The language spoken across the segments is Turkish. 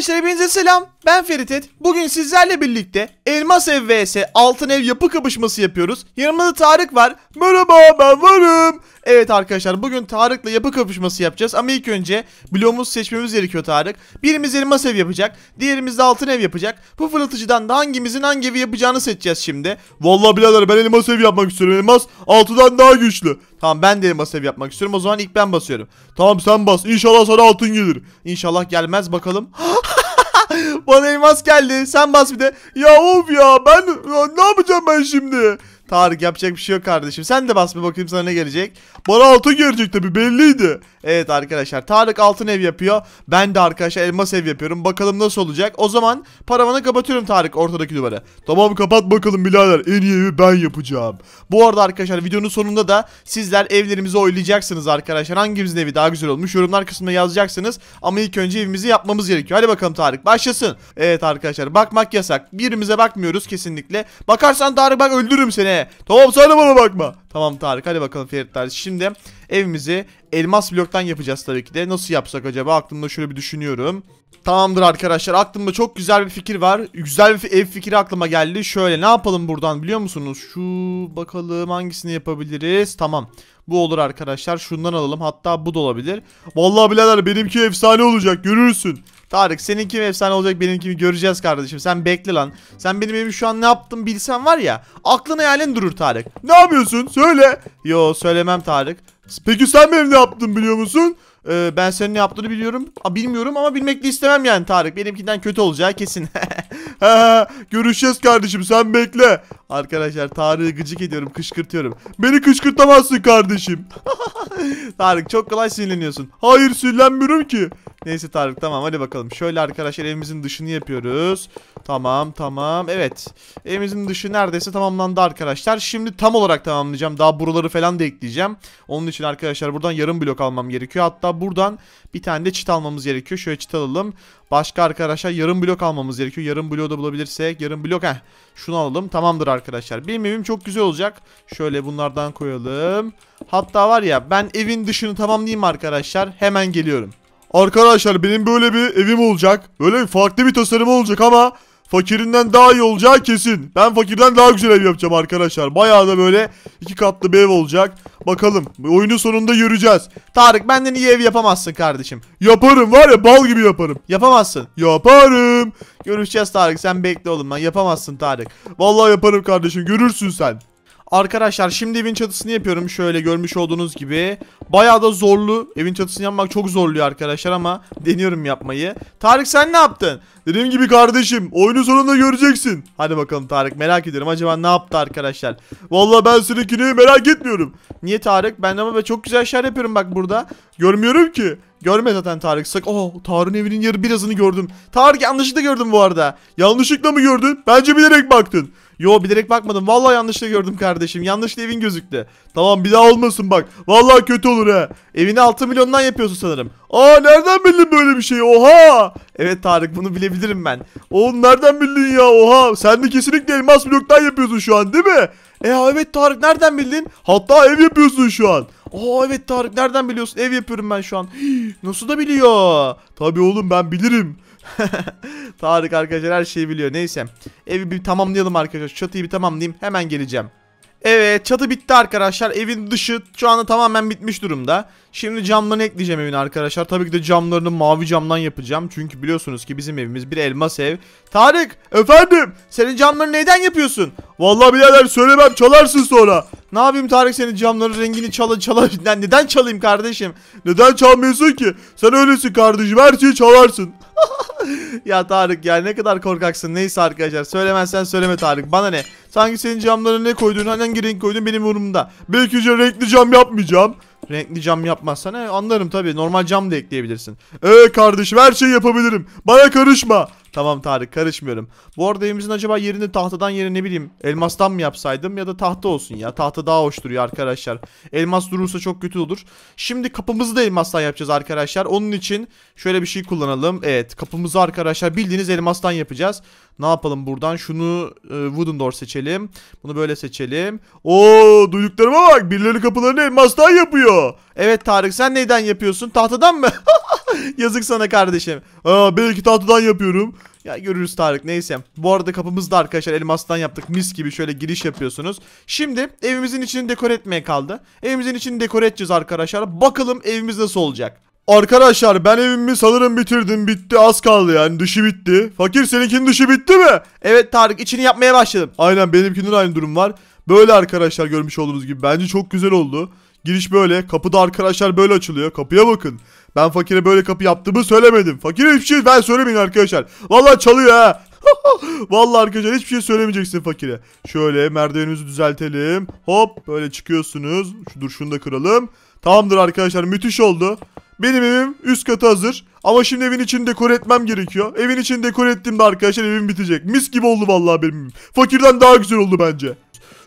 Arkadaşlar hepinize selam. Ben Ferit Ed. Bugün sizlerle birlikte Elmas Ev vs Altın Ev yapı kapışması yapıyoruz. Yanımda Tarık var. Merhaba ben varım. Evet arkadaşlar bugün Tarık'la yapı kapışması yapacağız. Ama ilk önce bloğumuzu seçmemiz gerekiyor Tarık. Birimiz Elmas Ev yapacak. Diğerimiz de Altın Ev yapacak. Bu fırlatıcıdan da hangimizin hangi evi yapacağını seçeceğiz şimdi. Vallahi birader ben Elmas Ev yapmak istiyorum. Elmas altıdan daha güçlü. Tamam ben de elmas ev yapmak istiyorum. O zaman ilk ben basıyorum. Tamam sen bas. İnşallah sana altın gelir. İnşallah gelmez bakalım. Bana elmas geldi. Sen bas bir de. Ya of ya ben ya, ne yapacağım ben şimdi? Tarık yapacak bir şey yok kardeşim. Sen de bas bir bakayım sana ne gelecek. Bana altın gelecek tabi belliydi. Evet arkadaşlar Tarık altın ev yapıyor. Ben de arkadaşlar elmas ev yapıyorum. Bakalım nasıl olacak. O zaman paravanı kapatıyorum Tarık ortadaki duvarı. Tamam kapat bakalım birader. En iyi evi ben yapacağım. Bu arada arkadaşlar videonun sonunda da sizler evlerimizi oylayacaksınız arkadaşlar. Hangimizin evi daha güzel olmuş yorumlar kısmına yazacaksınız. Ama ilk önce evimizi yapmamız gerekiyor. Hadi bakalım Tarık başlasın. Evet arkadaşlar bakmak yasak. Birimize bakmıyoruz kesinlikle. Bakarsan Tarık bak öldürürüm seni. Tamam sana bana bakma. Tamam Tarık hadi bakalım Feritler. Şimdi evimizi elmas bloktan yapacağız tabii ki de. Nasıl yapsak acaba? Aklımda şöyle bir düşünüyorum. Tamamdır arkadaşlar aklımda çok güzel bir fikir var. Güzel bir ev fikri aklıma geldi. Şöyle ne yapalım buradan biliyor musunuz? Şu bakalım hangisini yapabiliriz? Tamam. Bu olur arkadaşlar. Şundan alalım. Hatta bu da olabilir. Vallahi birader benimki efsane olacak. Görürsün. Tarık senin mi efsane olacak benim kimi göreceğiz kardeşim. Sen bekle lan. Sen benim evimi şu an ne yaptım bilsen var ya. Aklın hayalin durur Tarık. Ne yapıyorsun? Söyle. Yo söylemem Tarık. Peki sen benim ne yaptın biliyor musun? Ee, ben senin ne yaptığını biliyorum. Aa, bilmiyorum ama bilmek de istemem yani Tarık. Benimkinden kötü olacağı kesin. Görüşeceğiz kardeşim sen bekle. Arkadaşlar Tarık'ı gıcık ediyorum kışkırtıyorum. Beni kışkırtamazsın kardeşim. Tarık çok kolay sinirleniyorsun. Hayır sinirlenmiyorum ki. Neyse Tarık tamam hadi bakalım. Şöyle arkadaşlar evimizin dışını yapıyoruz. Tamam tamam evet. Evimizin dışı neredeyse tamamlandı arkadaşlar. Şimdi tam olarak tamamlayacağım. Daha buraları falan da ekleyeceğim. Onun için arkadaşlar buradan yarım blok almam gerekiyor. Hatta Hatta buradan bir tane de çit almamız gerekiyor. Şöyle çit alalım. Başka arkadaşlar yarım blok almamız gerekiyor. Yarım blok da bulabilirsek yarım blok heh. Şunu alalım. Tamamdır arkadaşlar. Benim evim çok güzel olacak. Şöyle bunlardan koyalım. Hatta var ya ben evin dışını tamamlayayım arkadaşlar. Hemen geliyorum. Arkadaşlar benim böyle bir evim olacak. Böyle farklı bir tasarım olacak ama Fakirinden daha iyi olacağı kesin. Ben fakirden daha güzel ev yapacağım arkadaşlar. Bayağı da böyle iki katlı bir ev olacak. Bakalım. Oyunun sonunda göreceğiz. Tarık benden iyi ev yapamazsın kardeşim. Yaparım var ya bal gibi yaparım. Yapamazsın. Yaparım. Görüşeceğiz Tarık sen bekle oğlum ben yapamazsın Tarık. Vallahi yaparım kardeşim görürsün sen. Arkadaşlar şimdi evin çatısını yapıyorum. Şöyle görmüş olduğunuz gibi. Bayağı da zorlu. Evin çatısını yapmak çok zorluyor arkadaşlar ama deniyorum yapmayı. Tarık sen ne yaptın? Dediğim gibi kardeşim oyunu sonunda göreceksin. Hadi bakalım Tarık merak ediyorum. Acaba ne yaptı arkadaşlar? Vallahi ben seninkini merak etmiyorum. Niye Tarık? Ben ama çok güzel şeyler yapıyorum bak burada. Görmüyorum ki. Görme zaten Tarık. Sak oh Tarık'ın evinin yarı birazını gördüm. Tarık yanlışlıkla gördüm bu arada. Yanlışlıkla mı gördün? Bence bilerek baktın. Yo bilerek bakmadım. Vallahi yanlışla gördüm kardeşim. Yanlışla evin gözüktü. Tamam bir daha olmasın bak. Vallahi kötü olur ha. Evini 6 milyondan yapıyorsun sanırım. Aa nereden bildin böyle bir şeyi? Oha! Evet Tarık bunu bilebilirim ben. Oğlum nereden bildin ya? Oha! Sen de kesinlikle elmas bloktan yapıyorsun şu an değil mi? E evet Tarık nereden bildin? Hatta ev yapıyorsun şu an. Aa evet Tarık nereden biliyorsun? Ev yapıyorum ben şu an. Hii, nasıl da biliyor? Tabii oğlum ben bilirim. Tarık arkadaşlar her şeyi biliyor. Neyse. Evi bir tamamlayalım arkadaşlar. Çatıyı bir tamamlayayım. Hemen geleceğim. Evet çatı bitti arkadaşlar. Evin dışı şu anda tamamen bitmiş durumda. Şimdi camlarını ekleyeceğim evin arkadaşlar. Tabii ki de camlarını mavi camdan yapacağım. Çünkü biliyorsunuz ki bizim evimiz bir elmas ev. Tarık efendim senin camlarını neden yapıyorsun? Vallahi birader söylemem çalarsın sonra. Ne yapayım Tarık senin camların rengini çala çala neden çalayım kardeşim? Neden çalmıyorsun ki? Sen öylesin kardeşim her şeyi çalarsın. ya Tarık ya ne kadar korkaksın. Neyse arkadaşlar söylemezsen söyleme Tarık. Bana ne? Sanki senin camlara ne koyduğun hangi renk koydun benim umurumda. Belki renkli cam yapmayacağım. Renkli cam yapmazsan he, anlarım tabii. Normal cam da ekleyebilirsin. Ee kardeşim her şeyi yapabilirim. Bana karışma. Tamam Tarık karışmıyorum. Bu arada evimizin acaba yerini tahtadan yerine ne bileyim elmastan mı yapsaydım ya da tahta olsun ya. Tahta daha hoş duruyor arkadaşlar. Elmas durursa çok kötü olur. Şimdi kapımızı da elmastan yapacağız arkadaşlar. Onun için şöyle bir şey kullanalım. Evet kapımızı arkadaşlar bildiğiniz elmastan yapacağız. Ne yapalım buradan? Şunu e, wooden door seçelim. Bunu böyle seçelim. Oo duyduklarıma bak. Birileri kapılarını elmastan yapıyor. Evet Tarık sen neyden yapıyorsun? Tahtadan mı? Yazık sana kardeşim. Aa, belki tahtadan yapıyorum. Ya görürüz Tarık neyse. Bu arada kapımızda arkadaşlar elmastan yaptık. Mis gibi şöyle giriş yapıyorsunuz. Şimdi evimizin içini dekor etmeye kaldı. Evimizin içini dekor edeceğiz arkadaşlar. Bakalım evimiz nasıl olacak. Arkadaşlar ben evimi sanırım bitirdim bitti az kaldı yani dışı bitti. Fakir seninkinin dışı bitti mi? Evet Tarık içini yapmaya başladım. Aynen benimkinin aynı durum var. Böyle arkadaşlar görmüş olduğunuz gibi bence çok güzel oldu. Giriş böyle. Kapıda arkadaşlar böyle açılıyor. Kapıya bakın. Ben fakire böyle kapı yaptığımı söylemedim. Fakire hiçbir şey ben söylemeyin arkadaşlar. Vallahi çalıyor ha. Vallahi arkadaşlar hiçbir şey söylemeyeceksin fakire. Şöyle merdivenimizi düzeltelim. Hop böyle çıkıyorsunuz. Şu, dur şunu da kıralım. Tamamdır arkadaşlar müthiş oldu. Benim evim üst katı hazır. Ama şimdi evin içini dekor etmem gerekiyor. Evin içini dekor ettiğimde arkadaşlar evim bitecek. Mis gibi oldu vallahi benim Fakirden daha güzel oldu bence.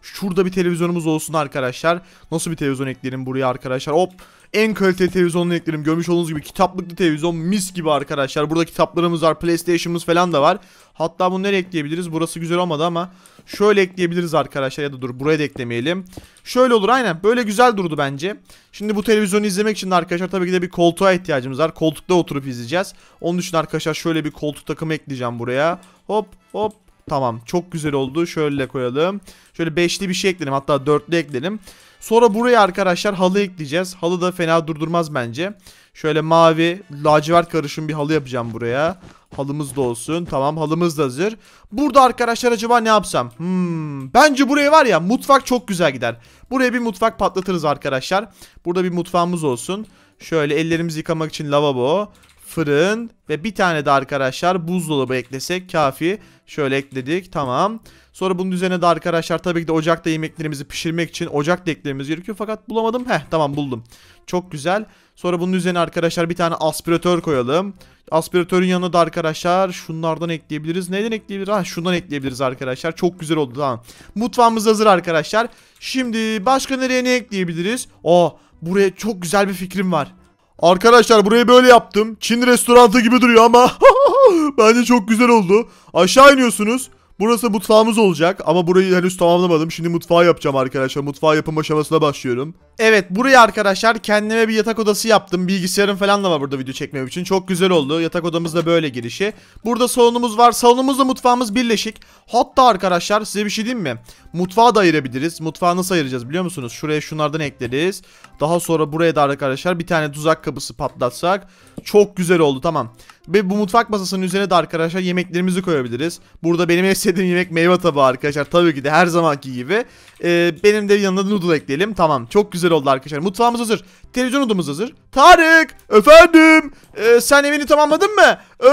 Şurada bir televizyonumuz olsun arkadaşlar. Nasıl bir televizyon ekleyelim buraya arkadaşlar? Hop en kaliteli televizyonunu eklerim. Görmüş olduğunuz gibi kitaplıklı televizyon mis gibi arkadaşlar. Burada kitaplarımız var, PlayStation'ımız falan da var. Hatta bunu nereye ekleyebiliriz? Burası güzel olmadı ama şöyle ekleyebiliriz arkadaşlar ya da dur buraya da eklemeyelim. Şöyle olur aynen böyle güzel durdu bence. Şimdi bu televizyonu izlemek için arkadaşlar tabii ki de bir koltuğa ihtiyacımız var. Koltukta oturup izleyeceğiz. Onun için arkadaşlar şöyle bir koltuk takımı ekleyeceğim buraya. Hop hop Tamam çok güzel oldu. Şöyle koyalım. Şöyle beşli bir şey ekleyelim. Hatta dörtlü ekleyelim. Sonra buraya arkadaşlar halı ekleyeceğiz. Halı da fena durdurmaz bence. Şöyle mavi lacivert karışım bir halı yapacağım buraya. Halımız da olsun. Tamam halımız da hazır. Burada arkadaşlar acaba ne yapsam? Hmm, bence buraya var ya mutfak çok güzel gider. Buraya bir mutfak patlatırız arkadaşlar. Burada bir mutfağımız olsun. Şöyle ellerimizi yıkamak için lavabo fırın ve bir tane de arkadaşlar buzdolabı eklesek kafi. Şöyle ekledik tamam. Sonra bunun üzerine de arkadaşlar tabii ki de ocakta yemeklerimizi pişirmek için ocak da gerekiyor. Fakat bulamadım. Heh tamam buldum. Çok güzel. Sonra bunun üzerine arkadaşlar bir tane aspiratör koyalım. Aspiratörün yanına da arkadaşlar şunlardan ekleyebiliriz. Neden ekleyebiliriz? Ha şundan ekleyebiliriz arkadaşlar. Çok güzel oldu tamam. Mutfağımız hazır arkadaşlar. Şimdi başka nereye ne ekleyebiliriz? Aa oh, buraya çok güzel bir fikrim var. Arkadaşlar burayı böyle yaptım. Çin restoranı gibi duruyor ama bence çok güzel oldu. Aşağı iniyorsunuz. Burası mutfağımız olacak ama burayı henüz tamamlamadım. Şimdi mutfağı yapacağım arkadaşlar. Mutfağı yapım aşamasına başlıyorum. Evet buraya arkadaşlar kendime bir yatak odası yaptım. Bilgisayarım falan da var burada video çekmem için. Çok güzel oldu. Yatak odamız da böyle girişi. Burada salonumuz var. Salonumuzla mutfağımız birleşik. Hatta arkadaşlar size bir şey diyeyim mi? Mutfağı da ayırabiliriz. Mutfağı nasıl ayıracağız biliyor musunuz? Şuraya şunlardan ekleriz. Daha sonra buraya da arkadaşlar bir tane tuzak kapısı patlatsak. Çok güzel oldu tamam. Ve bu mutfak masasının üzerine de arkadaşlar yemeklerimizi koyabiliriz. Burada benim istediğim yemek meyve tabağı arkadaşlar. Tabii ki de her zamanki gibi. Ee, benim de yanına noodle ekleyelim. Tamam çok güzel oldu arkadaşlar. Mutfağımız hazır. Televizyon odamız hazır. Tarık! Efendim! Ee, sen evini tamamladın mı? Ee,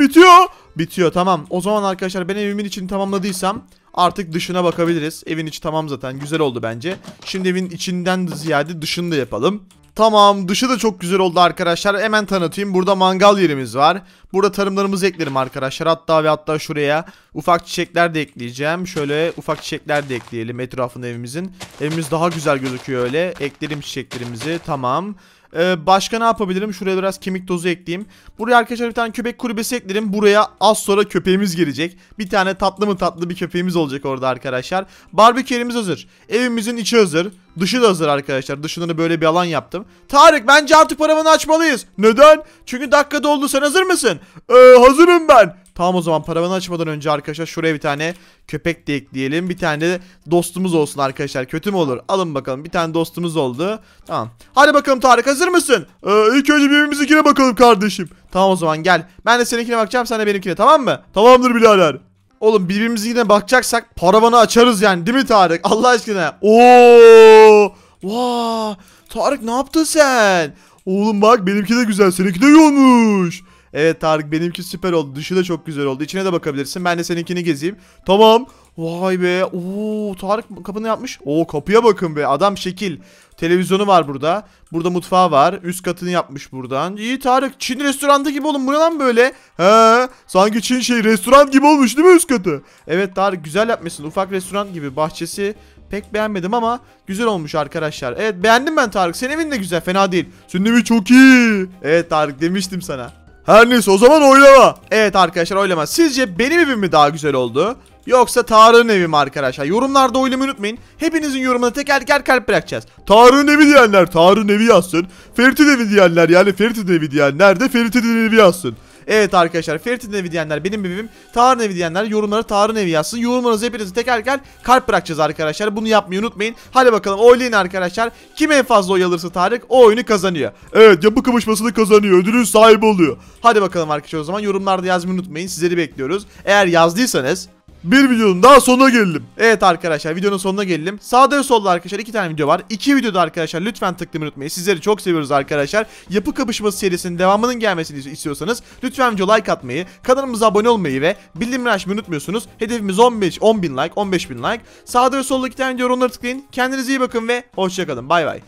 bitiyor. Bitiyor tamam. O zaman arkadaşlar ben evimin için tamamladıysam artık dışına bakabiliriz. Evin içi tamam zaten. Güzel oldu bence. Şimdi evin içinden ziyade dışını da yapalım. Tamam dışı da çok güzel oldu arkadaşlar. Hemen tanıtayım. Burada mangal yerimiz var. Burada tarımlarımızı eklerim arkadaşlar. Hatta ve hatta şuraya ufak çiçekler de ekleyeceğim. Şöyle ufak çiçekler de ekleyelim etrafında evimizin. Evimiz daha güzel gözüküyor öyle. Eklerim çiçeklerimizi. Tamam. Ee, başka ne yapabilirim? Şuraya biraz kemik tozu ekleyeyim. Buraya arkadaşlar bir tane köpek kulübesi eklerim. Buraya az sonra köpeğimiz girecek. Bir tane tatlı mı tatlı bir köpeğimiz olacak orada arkadaşlar. Barbekü yerimiz hazır. Evimizin içi hazır. Dışı da hazır arkadaşlar. Dışında da böyle bir alan yaptım. Tarık bence artık paravanı açmalıyız. Neden? Çünkü dakika doldu. Sen hazır mısın? Ee, hazırım ben. Tamam o zaman paravanı açmadan önce arkadaşlar şuraya bir tane köpek de ekleyelim. Bir tane de dostumuz olsun arkadaşlar. Kötü mü olur? Alın bakalım. Bir tane dostumuz oldu. Tamam. Hadi bakalım Tarık hazır mısın? Ee, ilk önce birbirimizinkine bakalım kardeşim. Tamam o zaman gel. Ben de seninkine bakacağım sen de benimkine tamam mı? Tamamdır birader. Oğlum birbirimizinkine bakacaksak paravanı açarız yani değil mi Tarık? Allah aşkına. Oo! Vaa! Tarık ne yaptın sen? Oğlum bak benimki de güzel seninki de yoğunmuş. Evet Tarık benimki süper oldu. Dışı da çok güzel oldu. İçine de bakabilirsin. Ben de seninkini gezeyim. Tamam. Vay be. Oo Tarık kapını yapmış. Oo kapıya bakın be. Adam şekil. Televizyonu var burada. Burada mutfağı var. Üst katını yapmış buradan. İyi Tarık. Çin restoranı gibi oğlum. Bu lan böyle? He. Sanki Çin şey restoran gibi olmuş değil mi üst katı? Evet Tarık güzel yapmışsın. Ufak restoran gibi. Bahçesi pek beğenmedim ama güzel olmuş arkadaşlar. Evet beğendim ben Tarık. Senin evin de güzel. Fena değil. Senin evin çok iyi. Evet Tarık demiştim sana. Her neyse o zaman oylama. Evet arkadaşlar oylama. Sizce benim evim mi daha güzel oldu? Yoksa Tarık'ın evi mi arkadaşlar? Yorumlarda oylamayı unutmayın. Hepinizin yorumuna teker teker kalp bırakacağız. Tarık'ın evi diyenler Tarık'ın evi yazsın. Ferit'in evi diyenler yani Ferit'in evi diyenler de Ferit'in evi yazsın. Evet arkadaşlar Ferit'in evi diyenler benim evim. Tarın evi diyenler yorumlara Tarın evi yazsın. Yorumlarınızı hepinizi tekerken kalp bırakacağız arkadaşlar. Bunu yapmayı unutmayın. Hadi bakalım oylayın arkadaşlar. Kim en fazla oy alırsa Tarık o oyunu kazanıyor. Evet yapı kapışmasını kazanıyor. Ödülün sahibi oluyor. Hadi bakalım arkadaşlar o zaman yorumlarda yazmayı unutmayın. Sizleri bekliyoruz. Eğer yazdıysanız bir videonun daha sonuna gelelim. Evet arkadaşlar videonun sonuna gelelim. Sağda ve solda arkadaşlar iki tane video var. İki videoda arkadaşlar lütfen tıklamayı unutmayın. Sizleri çok seviyoruz arkadaşlar. Yapı kapışması serisinin devamının gelmesini istiyorsanız lütfen video like atmayı, kanalımıza abone olmayı ve bildirimleri açmayı unutmuyorsunuz. Hedefimiz 15 10 bin like, 15 bin like. Sağda ve solda iki tane video onları tıklayın. Kendinize iyi bakın ve hoşçakalın. Bay bay.